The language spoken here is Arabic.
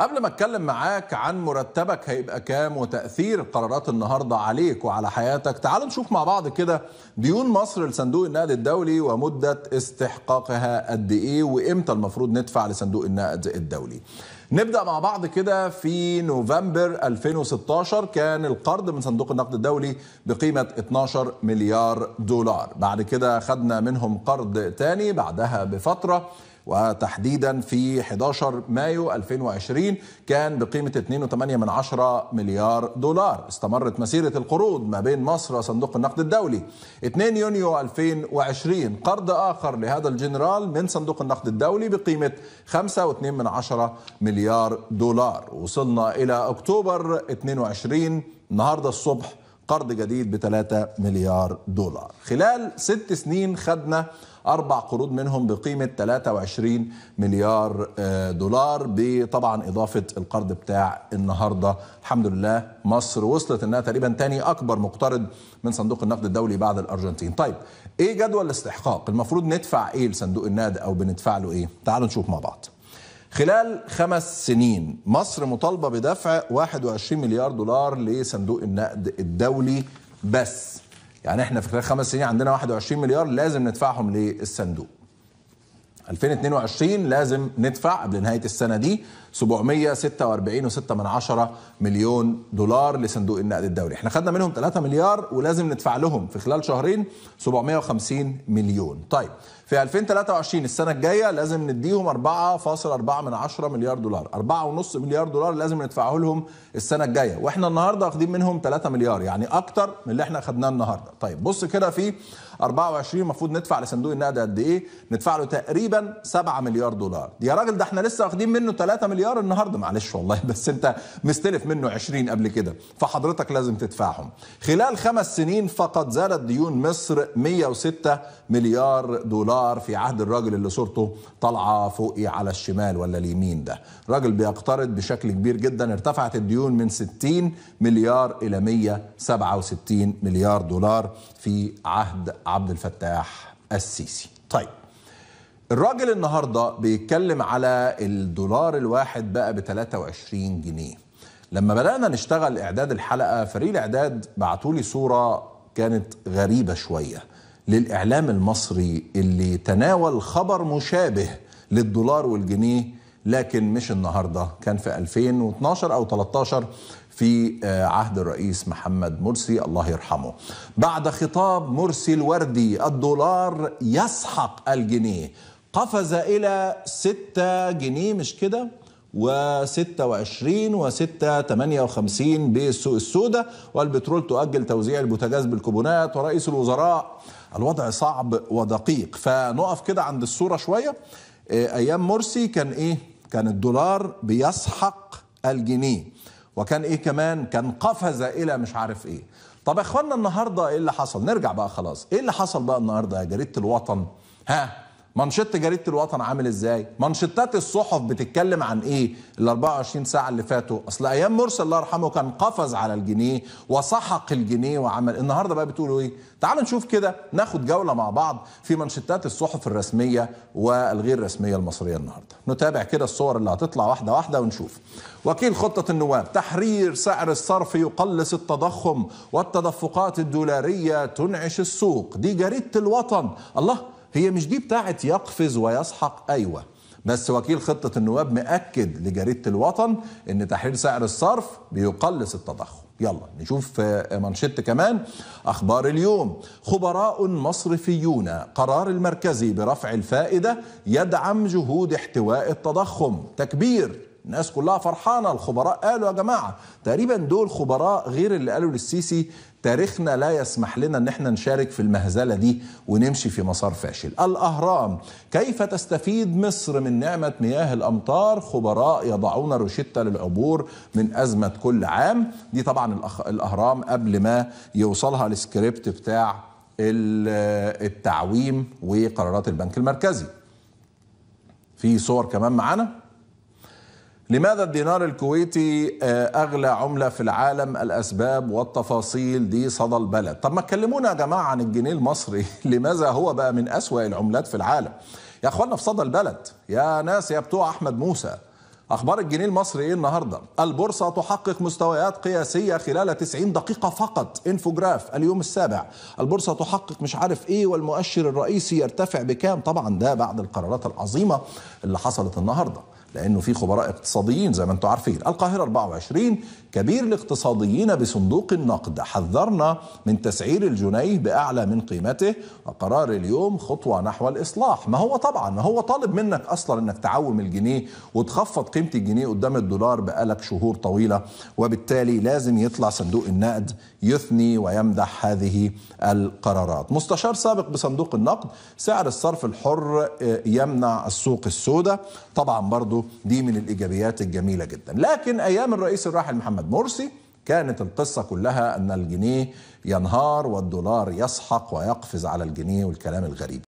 قبل ما اتكلم معاك عن مرتبك هيبقى كام وتاثير قرارات النهارده عليك وعلى حياتك تعالوا نشوف مع بعض كده ديون مصر لصندوق النقد الدولي ومده استحقاقها قد ايه وامتى المفروض ندفع لصندوق النقد الدولي نبدا مع بعض كده في نوفمبر 2016 كان القرض من صندوق النقد الدولي بقيمه 12 مليار دولار بعد كده خدنا منهم قرض تاني بعدها بفتره وتحديدا في 11 مايو 2020 كان بقيمة 2.8 مليار دولار استمرت مسيرة القروض ما بين مصر وصندوق النقد الدولي 2 يونيو 2020 قرض آخر لهذا الجنرال من صندوق النقد الدولي بقيمة 5.2 مليار دولار وصلنا إلى أكتوبر 22 النهاردة الصبح قرض جديد ب 3 مليار دولار خلال ست سنين خدنا أربع قروض منهم بقيمة 23 مليار آه، دولار بطبعا إضافة القرض بتاع النهاردة الحمد لله مصر وصلت أنها تقريبا تاني أكبر مقترض من صندوق النقد الدولي بعد الأرجنتين طيب إيه جدول الاستحقاق المفروض ندفع إيه لصندوق النقد أو بندفع له إيه تعالوا نشوف مع بعض خلال خمس سنين مصر مطالبة بدفع 21 مليار دولار لصندوق النقد الدولي بس يعني احنا في خلال خمس سنين عندنا 21 مليار لازم ندفعهم للصندوق 2022 لازم ندفع قبل نهايه السنه دي 746.6 مليون دولار لصندوق النقد الدولي احنا خدنا منهم 3 مليار ولازم ندفع لهم في خلال شهرين 750 مليون طيب في 2023 السنه الجايه لازم نديهم 4.4 من 10 مليار دولار 4.5 مليار دولار لازم ندفعه لهم السنه الجايه واحنا النهارده واخدين منهم 3 مليار يعني اكتر من اللي احنا خدناه النهارده طيب بص كده في 24 المفروض ندفع لصندوق النقد قد ايه ندفع له تقريبا 7 مليار دولار يا راجل ده احنا لسه واخدين منه 3 مليار النهارده معلش والله بس انت مستلف منه 20 قبل كده فحضرتك لازم تدفعهم خلال خمس سنين فقط زادت ديون مصر 106 مليار دولار في عهد الراجل اللي صورته طالعه فوقي على الشمال ولا اليمين ده راجل بيقترض بشكل كبير جدا ارتفعت الديون من 60 مليار الى 167 مليار دولار في عهد عبد الفتاح السيسي طيب الراجل النهارده بيتكلم على الدولار الواحد بقى ب 23 جنيه لما بدأنا نشتغل إعداد الحلقة فريق الإعداد بعتولي صورة كانت غريبة شوية للإعلام المصري اللي تناول خبر مشابه للدولار والجنيه لكن مش النهاردة كان في 2012 أو 13 في آه، عهد الرئيس محمد مرسي الله يرحمه بعد خطاب مرسي الوردي الدولار يسحق الجنيه قفز إلى 6 جنيه مش كده و26 و658 بالسوق السوداء والبترول تؤجل توزيع البوتاجاز بالكوبونات ورئيس الوزراء الوضع صعب ودقيق فنقف كده عند الصورة شوية آه، أيام مرسي كان إيه كان الدولار بيسحق الجنيه وكان إيه كمان كان قفز إلى مش عارف إيه طب يا إخوانا النهاردة إيه اللي حصل نرجع بقى خلاص إيه اللي حصل بقى النهاردة يا جريدة الوطن ها منشط جريده الوطن عامل ازاي منشطات الصحف بتتكلم عن ايه ال 24 ساعه اللي فاتوا اصل ايام مرسي الله يرحمه كان قفز على الجنيه وسحق الجنيه وعمل النهارده بقى بتقولوا ايه تعالوا نشوف كده ناخد جوله مع بعض في منشطات الصحف الرسميه والغير رسميه المصريه النهارده نتابع كده الصور اللي هتطلع واحده واحده ونشوف وكيل خطه النواب تحرير سعر الصرف يقلص التضخم والتدفقات الدولاريه تنعش السوق دي جريده الوطن الله هي مش دي بتاعه يقفز ويسحق أيوة بس وكيل خطة النواب مأكد لجريدة الوطن إن تحرير سعر الصرف بيقلص التضخم يلا نشوف آه، منشط كمان أخبار اليوم خبراء مصرفيون قرار المركزي برفع الفائدة يدعم جهود احتواء التضخم تكبير الناس كلها فرحانه الخبراء قالوا يا جماعه تقريبا دول خبراء غير اللي قالوا للسيسي تاريخنا لا يسمح لنا ان احنا نشارك في المهزله دي ونمشي في مسار فاشل. الاهرام كيف تستفيد مصر من نعمه مياه الامطار؟ خبراء يضعون روشته للعبور من ازمه كل عام، دي طبعا الاهرام قبل ما يوصلها السكريبت بتاع التعويم وقرارات البنك المركزي. في صور كمان معانا لماذا الدينار الكويتي آه، أغلى عملة في العالم الأسباب والتفاصيل دي صدى البلد طب ما تكلمونا يا جماعة عن الجنيه المصري لماذا هو بقى من أسوأ العملات في العالم يا أخوانا في صدى البلد يا ناس يا بتوع أحمد موسى أخبار الجنيه المصري إيه النهاردة البورصة تحقق مستويات قياسية خلال 90 دقيقة فقط انفوجراف اليوم السابع البورصة تحقق مش عارف إيه والمؤشر الرئيسي يرتفع بكام طبعا ده بعد القرارات العظيمة اللي حصلت النهاردة لأنه في خبراء اقتصاديين زي ما أنتم عارفين القاهرة 24 كبير الاقتصاديين بصندوق النقد حذرنا من تسعير الجنيه بأعلى من قيمته وقرار اليوم خطوة نحو الإصلاح ما هو طبعا ما هو طالب منك أصلا أنك تعوم الجنيه وتخفض قيمة الجنيه قدام الدولار بقالك شهور طويلة وبالتالي لازم يطلع صندوق النقد يثني ويمدح هذه القرارات مستشار سابق بصندوق النقد سعر الصرف الحر آه، يمنع السوق السوداء طبعا برضو دي من الايجابيات الجميله جدا لكن ايام الرئيس الراحل محمد مرسي كانت القصة كلها أن الجنيه ينهار والدولار يسحق ويقفز على الجنيه والكلام الغريب